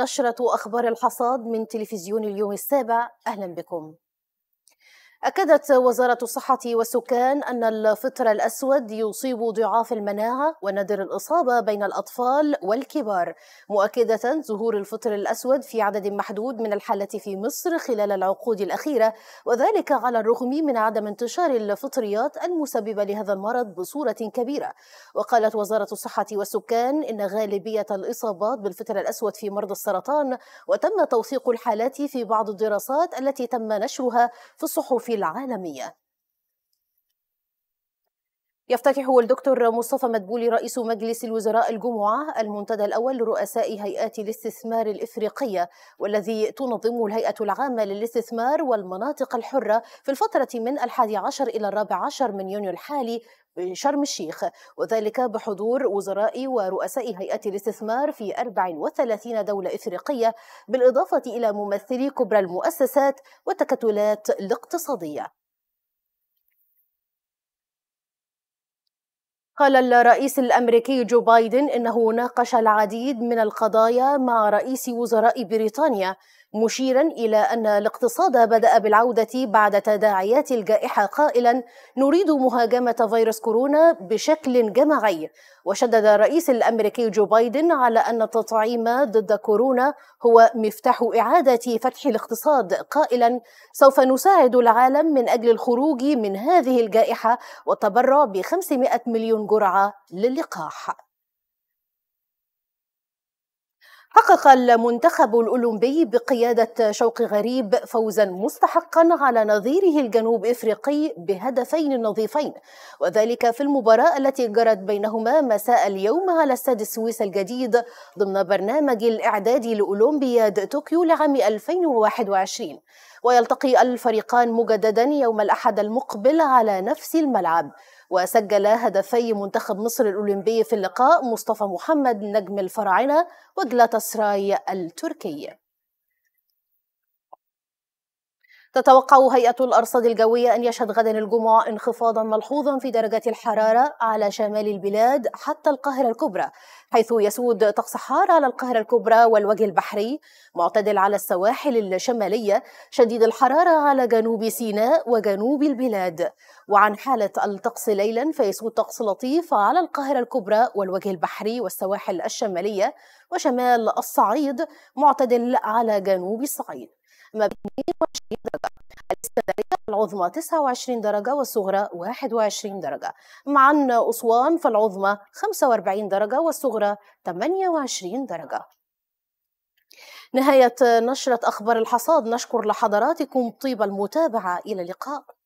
نشرة أخبار الحصاد من تلفزيون اليوم السابع أهلا بكم أكدت وزارة الصحة والسكان أن الفطر الأسود يصيب ضعاف المناعة ونادر الإصابة بين الأطفال والكبار، مؤكدة ظهور الفطر الأسود في عدد محدود من الحالات في مصر خلال العقود الأخيرة، وذلك على الرغم من عدم انتشار الفطريات المسببة لهذا المرض بصورة كبيرة. وقالت وزارة الصحة والسكان إن غالبية الإصابات بالفطر الأسود في مرض السرطان، وتم توثيق الحالات في بعض الدراسات التي تم نشرها في الصحف الظروف العالمية يفتتح الدكتور مصطفى مدبولي رئيس مجلس الوزراء الجمعة المنتدى الأول لرؤساء هيئات الاستثمار الإفريقية والذي تنظم الهيئة العامة للاستثمار والمناطق الحرة في الفترة من الحادي عشر إلى الرابع عشر من يونيو الحالي شرم الشيخ وذلك بحضور وزراء ورؤساء هيئات الاستثمار في 34 دولة إفريقية بالإضافة إلى ممثلي كبرى المؤسسات والتكتلات الاقتصادية قال الرئيس الامريكي جو بايدن انه ناقش العديد من القضايا مع رئيس وزراء بريطانيا مشيرا إلى أن الاقتصاد بدأ بالعودة بعد تداعيات الجائحة قائلا نريد مهاجمة فيروس كورونا بشكل جماعي وشدد الرئيس الأمريكي جو بايدن على أن التطعيم ضد كورونا هو مفتاح إعادة فتح الاقتصاد قائلا سوف نساعد العالم من أجل الخروج من هذه الجائحة والتبرع ب 500 مليون جرعة للقاح حقق المنتخب الأولمبي بقيادة شوق غريب فوزا مستحقا على نظيره الجنوب إفريقي بهدفين نظيفين وذلك في المباراة التي جرت بينهما مساء اليوم على استاد السويس الجديد ضمن برنامج الإعداد لأولمبياد طوكيو لعام 2021 ويلتقي الفريقان مجددا يوم الأحد المقبل على نفس الملعب وسجل هدفي منتخب مصر الأولمبي في اللقاء مصطفى محمد نجم الفراعنة وجلاتا سراي التركي تتوقع هيئة الأرصاد الجوية أن يشهد غدا الجمعة انخفاضا ملحوظا في درجات الحرارة على شمال البلاد حتى القاهرة الكبرى حيث يسود طقس حار على القاهرة الكبرى والوجه البحري معتدل على السواحل الشمالية شديد الحرارة على جنوب سيناء وجنوب البلاد وعن حالة الطقس ليلا فيسود طقس لطيف على القاهرة الكبرى والوجه البحري والسواحل الشمالية وشمال الصعيد معتدل على جنوب الصعيد ما العظمى 29 درجة والصغرى 21 درجة مع أن أسوان فالعظمى 45 درجة والصغرى 28 درجة نهاية نشرة أخبار الحصاد نشكر لحضراتكم طيب المتابعة إلى اللقاء